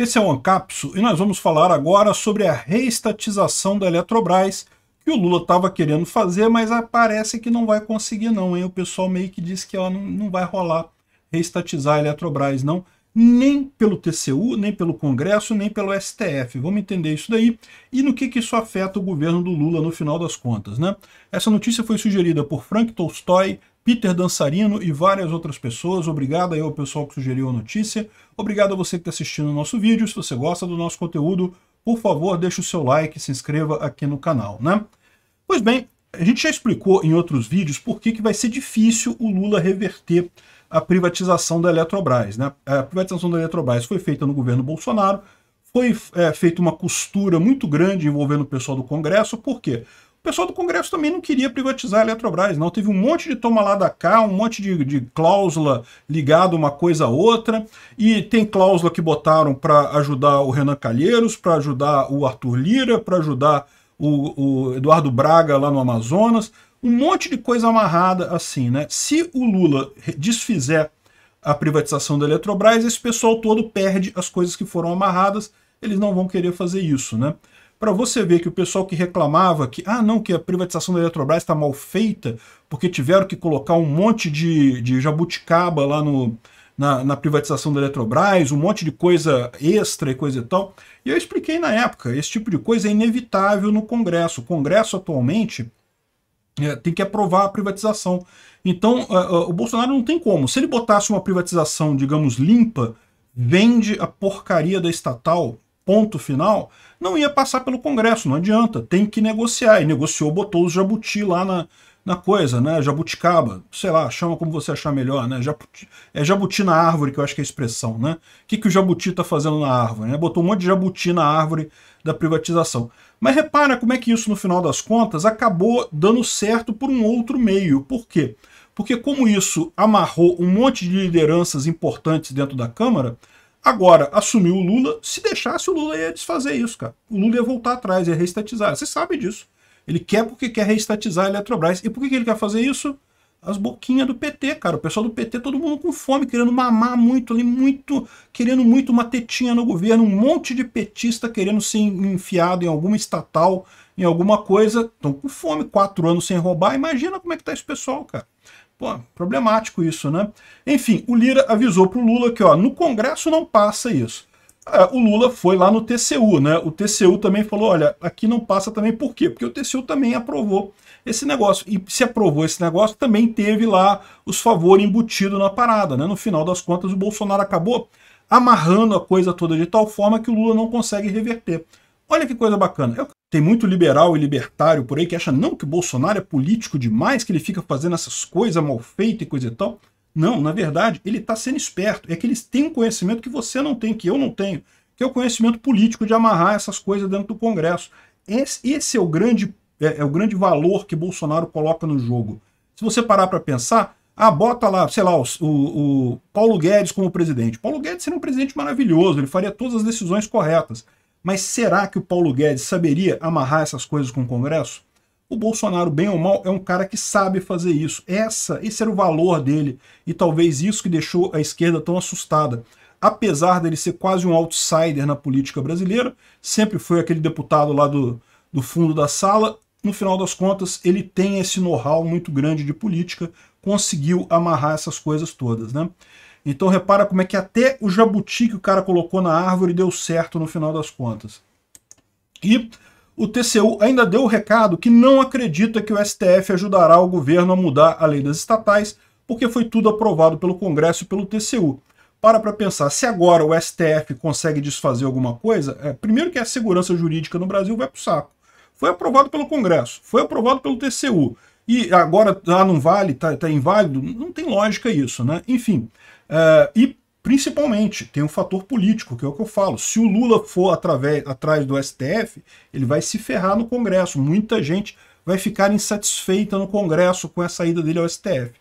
Esse é o Ancapso e nós vamos falar agora sobre a reestatização da Eletrobras, que o Lula estava querendo fazer, mas parece que não vai conseguir não, hein? O pessoal meio que disse que ela não, não vai rolar reestatizar a Eletrobras, não. Nem pelo TCU, nem pelo Congresso, nem pelo STF. Vamos entender isso daí e no que, que isso afeta o governo do Lula no final das contas, né? Essa notícia foi sugerida por Frank Tolstoy. Peter Dançarino e várias outras pessoas. Obrigado aí ao pessoal que sugeriu a notícia. Obrigado a você que está assistindo o nosso vídeo. Se você gosta do nosso conteúdo, por favor, deixe o seu like e se inscreva aqui no canal, né? Pois bem, a gente já explicou em outros vídeos por que, que vai ser difícil o Lula reverter a privatização da Eletrobras. Né? A privatização da Eletrobras foi feita no governo Bolsonaro, foi é, feita uma costura muito grande envolvendo o pessoal do Congresso, por quê? O pessoal do Congresso também não queria privatizar a Eletrobras, não. Teve um monte de toma lá da cá, um monte de, de cláusula ligada uma coisa a outra. E tem cláusula que botaram para ajudar o Renan Calheiros, para ajudar o Arthur Lira, para ajudar o, o Eduardo Braga lá no Amazonas. Um monte de coisa amarrada assim, né? Se o Lula desfizer a privatização da Eletrobras, esse pessoal todo perde as coisas que foram amarradas. Eles não vão querer fazer isso, né? para você ver que o pessoal que reclamava que, ah, não, que a privatização da Eletrobras está mal feita, porque tiveram que colocar um monte de, de jabuticaba lá no, na, na, privatização da Eletrobras, um monte de coisa extra e coisa e tal. E eu expliquei na época, esse tipo de coisa é inevitável no Congresso. O Congresso atualmente é, tem que aprovar a privatização. Então, uh, uh, o Bolsonaro não tem como. Se ele botasse uma privatização, digamos, limpa, vende a porcaria da estatal ponto final, não ia passar pelo Congresso, não adianta, tem que negociar. E negociou, botou os jabuti lá na, na coisa, né? Jabuticaba, sei lá, chama como você achar melhor, né? Jabuti, é jabuti na árvore, que eu acho que é a expressão, né? O que, que o jabuti está fazendo na árvore? Né? Botou um monte de jabuti na árvore da privatização. Mas repara como é que isso, no final das contas, acabou dando certo por um outro meio. Por quê? Porque como isso amarrou um monte de lideranças importantes dentro da Câmara, Agora, assumiu o Lula. Se deixasse, o Lula ia desfazer isso, cara. O Lula ia voltar atrás, ia reestatizar. Você sabe disso. Ele quer porque quer reestatizar a Eletrobras. E por que ele quer fazer isso? As boquinhas do PT, cara. O pessoal do PT, todo mundo com fome, querendo mamar muito ali, muito, querendo muito uma tetinha no governo, um monte de petista querendo ser enfiado em alguma estatal, em alguma coisa. Estão com fome, quatro anos sem roubar. Imagina como é que tá esse pessoal, cara. Pô, problemático isso, né? Enfim, o Lira avisou para o Lula que ó, no Congresso não passa isso. É, o Lula foi lá no TCU, né? O TCU também falou, olha, aqui não passa também, por quê? Porque o TCU também aprovou esse negócio. E se aprovou esse negócio, também teve lá os favores embutidos na parada, né? No final das contas, o Bolsonaro acabou amarrando a coisa toda de tal forma que o Lula não consegue reverter. Olha que coisa bacana. É o que tem muito liberal e libertário por aí que acha não que o Bolsonaro é político demais, que ele fica fazendo essas coisas mal feitas e coisa e tal. Não, na verdade, ele está sendo esperto. É que eles têm um conhecimento que você não tem, que eu não tenho, que é o conhecimento político de amarrar essas coisas dentro do Congresso. Esse, esse é, o grande, é, é, o grande valor que Bolsonaro coloca no jogo. Se você parar para pensar, ah, bota lá, sei lá, o, o, o Paulo Guedes como presidente. Paulo Guedes seria um presidente maravilhoso, ele faria todas as decisões corretas. Mas será que o Paulo Guedes saberia amarrar essas coisas com o Congresso? O Bolsonaro, bem ou mal, é um cara que sabe fazer isso. Essa, esse era o valor dele. E talvez isso que deixou a esquerda tão assustada. Apesar dele ser quase um outsider na política brasileira, sempre foi aquele deputado lá do, do fundo da sala, no final das contas, ele tem esse know-how muito grande de política, conseguiu amarrar essas coisas todas, né? Então repara como é que até o jabuti que o cara colocou na árvore deu certo no final das contas. E o TCU ainda deu o recado que não acredita que o STF ajudará o governo a mudar a lei das estatais, porque foi tudo aprovado pelo Congresso e pelo TCU. Para para pensar, se agora o STF consegue desfazer alguma coisa, é, primeiro que a segurança jurídica no Brasil vai para o saco. Foi aprovado pelo Congresso, foi aprovado pelo TCU, e agora ah, não vale, está tá inválido, não tem lógica isso, né? Enfim, Uh, e principalmente tem um fator político, que é o que eu falo. Se o Lula for através, atrás do STF, ele vai se ferrar no Congresso. Muita gente vai ficar insatisfeita no Congresso com a saída dele ao STF.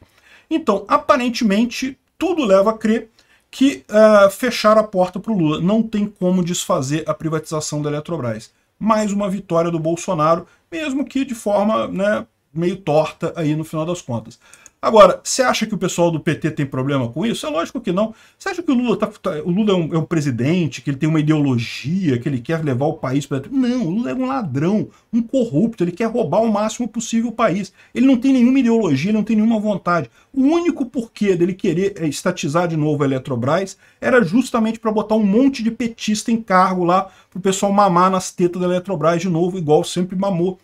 Então, aparentemente, tudo leva a crer que uh, fecharam a porta para o Lula. Não tem como desfazer a privatização da Eletrobras. Mais uma vitória do Bolsonaro, mesmo que de forma né, meio torta aí no final das contas. Agora, você acha que o pessoal do PT tem problema com isso? É lógico que não. Você acha que o Lula, tá, tá, o Lula é, um, é, um, presidente, que ele tem uma ideologia, que ele quer levar o país para. Não, o Lula é um ladrão, um corrupto, ele quer roubar o máximo possível o país. Ele não tem nenhuma ideologia, ele não tem nenhuma vontade. O único porquê dele querer é, estatizar de novo a Eletrobras era justamente para botar um monte de petista em cargo lá, para o pessoal mamar nas tetas da Eletrobras de novo, igual sempre mamou.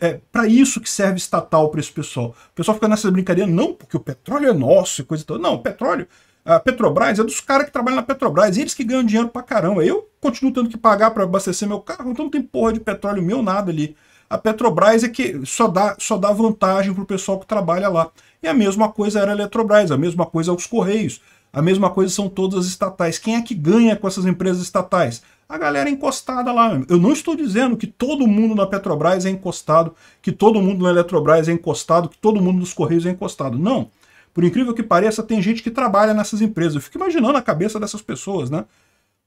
É, é para isso que serve estatal para esse pessoal. O pessoal fica nessa brincadeira não, porque o petróleo é nosso e coisa toda Não, o petróleo, a Petrobras é dos caras que trabalham na Petrobras, eles que ganham dinheiro pra caramba. Eu continuo tendo que pagar para abastecer meu carro, então não tem porra de petróleo meu nada ali. A Petrobras é que só dá, só dá vantagem pro pessoal que trabalha lá. E a mesma coisa era a Eletrobras, a mesma coisa é os Correios, a mesma coisa são todas as estatais. Quem é que ganha com essas empresas estatais? a galera é encostada lá. Eu não estou dizendo que todo mundo na Petrobras é encostado, que todo mundo na Eletrobras é encostado, que todo mundo nos Correios é encostado. Não. Por incrível que pareça, tem gente que trabalha nessas empresas. Eu fico imaginando a cabeça dessas pessoas, né?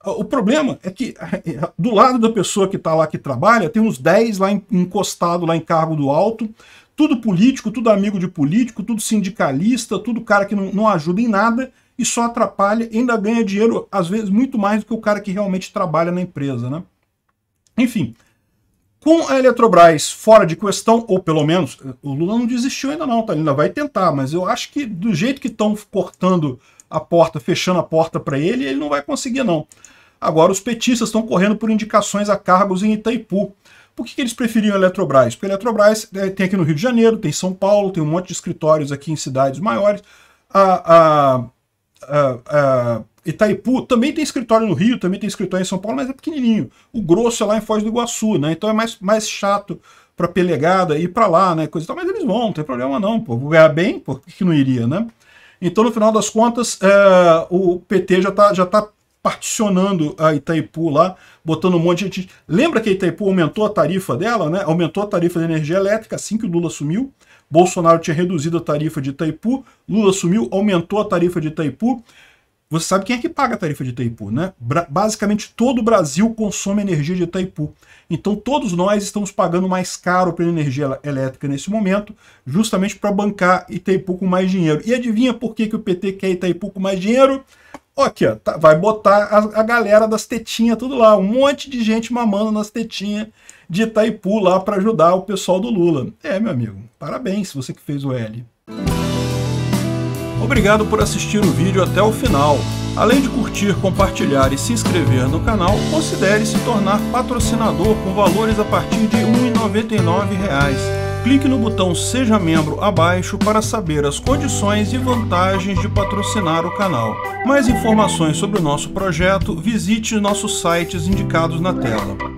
O problema é que do lado da pessoa que está lá que trabalha, tem uns 10 lá encostado lá em cargo do alto, tudo político, tudo amigo de político, tudo sindicalista, tudo cara que não, não ajuda em nada, e só atrapalha, ainda ganha dinheiro, às vezes, muito mais do que o cara que realmente trabalha na empresa, né? Enfim, com a Eletrobras fora de questão, ou pelo menos, o Lula não desistiu ainda não, tá? Ele ainda vai tentar, mas eu acho que do jeito que estão cortando a porta, fechando a porta para ele, ele não vai conseguir não. Agora, os petistas estão correndo por indicações a cargos em Itaipu. Por que, que, eles preferiam a Eletrobras? Porque a Eletrobras é, tem aqui no Rio de Janeiro, tem São Paulo, tem um monte de escritórios aqui em cidades maiores. A, a, uh, Itaipu também tem escritório no Rio, também tem escritório em São Paulo, mas é pequenininho. O grosso é lá em Foz do Iguaçu, né? Então é mais, mais chato para pelegada ir para lá, né? Coisa e tal, mas eles vão, não tem problema não, pô. Vou ganhar bem, por que, não iria, né? Então, no final das contas, eh, o PT já está já tá particionando a Itaipu lá, botando um monte de gente. Lembra que a Itaipu aumentou a tarifa dela, né? Aumentou a tarifa da energia elétrica assim que o Lula sumiu. Bolsonaro tinha reduzido a tarifa de Itaipu, Lula assumiu, aumentou a tarifa de Itaipu. Você sabe quem é que paga a tarifa de Itaipu, né? basicamente todo o Brasil consome energia de Itaipu. Então todos nós estamos pagando mais caro pela energia elétrica nesse momento, justamente para bancar Itaipu com mais dinheiro. E adivinha por que, que o PT quer Itaipu com mais dinheiro? Aqui, ó, tá, vai botar a, a galera das tetinhas tudo lá, um monte de gente mamando nas tetinhas de Itaipu lá para ajudar o pessoal do Lula. É, meu amigo, parabéns você que fez o L. Obrigado por assistir o vídeo até o final. Além de curtir, compartilhar e se inscrever no canal, considere se tornar patrocinador com valores a partir de R$ 1,99 clique no botão Seja Membro abaixo para saber as condições e vantagens de patrocinar o canal. Mais informações sobre o nosso projeto, visite nossos sites indicados na tela.